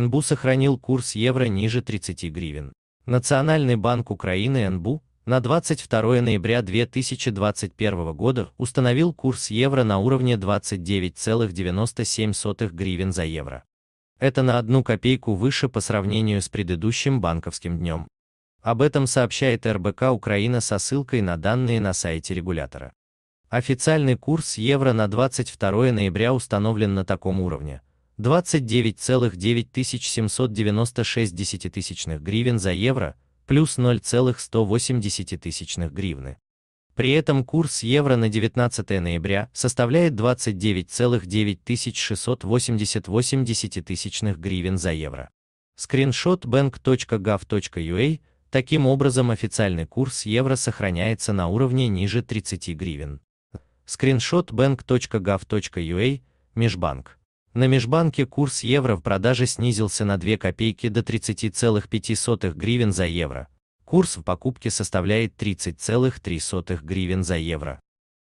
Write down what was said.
НБУ сохранил курс евро ниже 30 гривен. Национальный банк Украины НБУ на 22 ноября 2021 года установил курс евро на уровне 29,97 гривен за евро. Это на одну копейку выше по сравнению с предыдущим банковским днем. Об этом сообщает РБК Украина со ссылкой на данные на сайте регулятора. Официальный курс евро на 22 ноября установлен на таком уровне – 29,9796 десятитысячных гривен за евро, плюс 0,180 гривны. При этом курс евро на 19 ноября составляет 29,9688 гривен за евро. Скриншот bank.gov.ua Таким образом официальный курс евро сохраняется на уровне ниже 30 гривен. Скриншот bank.gov.ua Межбанк на межбанке курс евро в продаже снизился на 2 копейки до 30,5 гривен за евро. Курс в покупке составляет 30,3 гривен за евро.